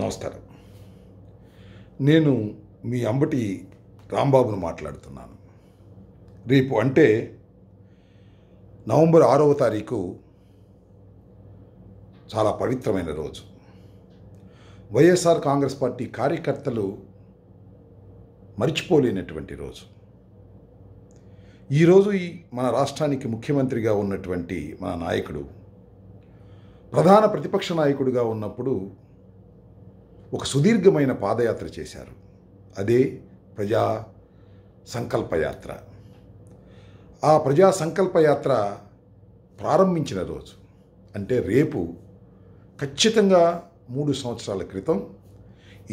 నమస్కారం నేను మీ అంబటి రాంబాబును మాట్లాడుతున్నాను రేపు అంటే నవంబర్ ఆరవ తారీఖు చాలా పవిత్రమైన రోజు వైఎస్ఆర్ కాంగ్రెస్ పార్టీ కార్యకర్తలు మర్చిపోలేనటువంటి రోజు ఈరోజు ఈ మన రాష్ట్రానికి ముఖ్యమంత్రిగా ఉన్నటువంటి మన నాయకుడు ప్రధాన ప్రతిపక్ష నాయకుడిగా ఉన్నప్పుడు ఒక సుదీర్ఘమైన పాదయాత్ర చేశారు అదే ప్రజా సంకల్పయాత్ర ఆ ప్రజా సంకల్పయాత్ర ప్రారంభించిన రోజు అంటే రేపు ఖచ్చితంగా మూడు సంవత్సరాల క్రితం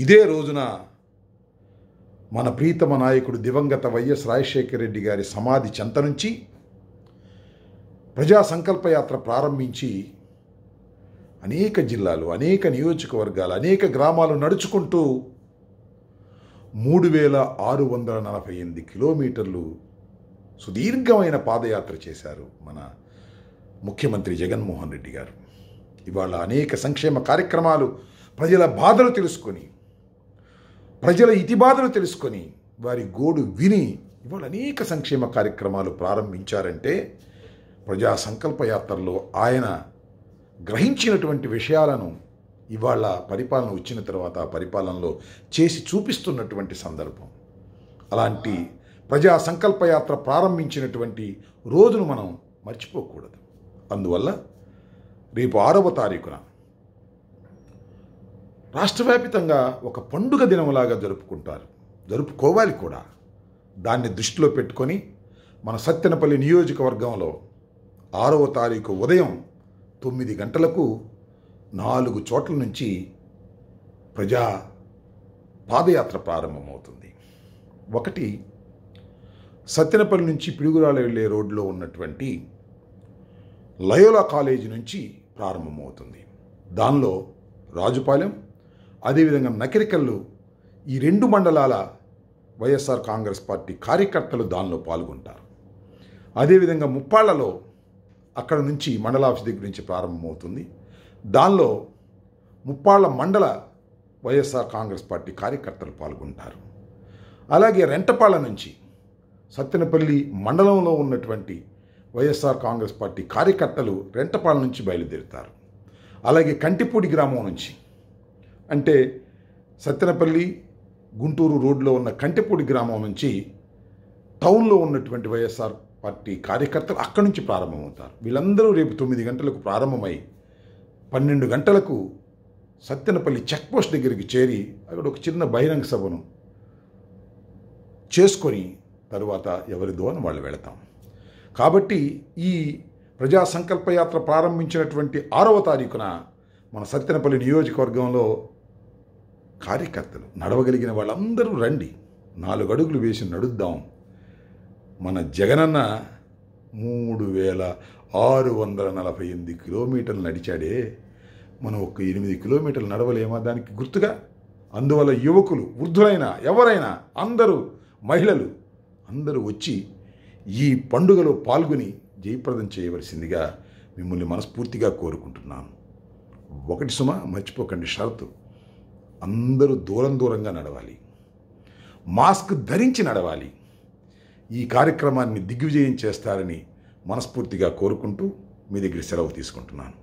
ఇదే రోజున మన ప్రీతమ నాయకుడు దివంగత వైఎస్ రాజశేఖర రెడ్డి గారి సమాధి చెంత నుంచి ప్రజా సంకల్పయాత్ర ప్రారంభించి అనేక జిల్లాలు అనేక నియోజకవర్గాలు అనేక గ్రామాలు నడుచుకుంటూ మూడు వేల ఆరు వందల నలభై ఎనిమిది కిలోమీటర్లు సుదీర్ఘమైన పాదయాత్ర చేశారు మన ముఖ్యమంత్రి జగన్మోహన్ రెడ్డి గారు ఇవాళ అనేక సంక్షేమ కార్యక్రమాలు ప్రజల బాధలు తెలుసుకొని ప్రజల ఇతి బాధలు తెలుసుకొని వారి గోడు విని ఇవాళ అనేక సంక్షేమ కార్యక్రమాలు ప్రారంభించారంటే ప్రజా సంకల్ప యాత్రలో ఆయన గ్రహించినటువంటి విషయాలను ఇవాళ పరిపాలన వచ్చిన తర్వాత పరిపాలనలో చేసి చూపిస్తున్నటువంటి సందర్భం అలాంటి ప్రజా సంకల్పయాత్ర ప్రారంభించినటువంటి రోజును మనం మర్చిపోకూడదు అందువల్ల రేపు ఆరవ తారీఖున రాష్ట్రవ్యాపితంగా ఒక పండుగ దినంలాగా జరుపుకుంటారు జరుపుకోవాలి కూడా దాన్ని దృష్టిలో పెట్టుకొని మన సత్తెనపల్లి నియోజకవర్గంలో ఆరవ తారీఖు ఉదయం తొమ్మిది గంటలకు నాలుగు చోట్ల నుంచి ప్రజా పాదయాత్ర ప్రారంభమవుతుంది ఒకటి సత్యనపల్లి నుంచి పిడుగురాలు వెళ్ళే రోడ్లో ఉన్నటువంటి లయోలా కాలేజీ నుంచి ప్రారంభమవుతుంది దానిలో రాజుపాలెం అదేవిధంగా నకిరికల్లు ఈ రెండు మండలాల వైఎస్ఆర్ కాంగ్రెస్ పార్టీ కార్యకర్తలు దానిలో పాల్గొంటారు అదేవిధంగా ముప్పాళ్లలో అక్కడ నుంచి మండల ఆఫీస్ దగ్గర నుంచి ప్రారంభమవుతుంది దానిలో ముప్పాళ్ళ మండల వైఎస్ఆర్ కాంగ్రెస్ పార్టీ కార్యకర్తలు పాల్గొంటారు అలాగే రెంటపాళ్ళ నుంచి సత్తెనపల్లి మండలంలో ఉన్నటువంటి వైఎస్ఆర్ కాంగ్రెస్ పార్టీ కార్యకర్తలు రెంటపాల నుంచి బయలుదేరుతారు అలాగే కంటిపూడి గ్రామం నుంచి అంటే సత్తెనపల్లి గుంటూరు రోడ్లో ఉన్న కంటిపూడి గ్రామం నుంచి టౌన్లో ఉన్నటువంటి వైఎస్ఆర్ పార్టీ కార్యకర్తలు అక్కడి నుంచి ప్రారంభమవుతారు వీళ్ళందరూ రేపు తొమ్మిది గంటలకు ప్రారంభమై పన్నెండు గంటలకు సత్యనపల్లి చెక్పోస్ట్ దగ్గరికి చేరి అక్కడ ఒక చిన్న బహిరంగ సభను చేసుకొని తరువాత ఎవరిదో అని వాళ్ళు వెళతాం కాబట్టి ఈ ప్రజా సంకల్పయాత్ర ప్రారంభించినటువంటి ఆరవ తారీఖున మన సత్యనపల్లి నియోజకవర్గంలో కార్యకర్తలు నడవగలిగిన వాళ్ళందరూ రండి నాలుగు అడుగులు వేసి నడుద్దాం మన జగనన్న మూడు వేల ఆరు వందల నలభై ఎనిమిది కిలోమీటర్లు నడిచాడే మనం ఒక ఎనిమిది కిలోమీటర్లు నడవలేమా దానికి గుర్తుగా అందువల్ల యువకులు వృద్ధులైనా ఎవరైనా అందరూ మహిళలు అందరూ వచ్చి ఈ పండుగలో పాల్గొని జయప్రదం చేయవలసిందిగా మిమ్మల్ని మనస్ఫూర్తిగా కోరుకుంటున్నాను ఒకటి సుమ మర్చిపోకండి షరతు అందరూ దూరం దూరంగా నడవాలి మాస్క్ ధరించి నడవాలి ఈ కార్యక్రమాన్ని దిగ్విజయం చేస్తారని మనస్ఫూర్తిగా కోరుకుంటూ మీ దగ్గర సెలవు తీసుకుంటున్నాను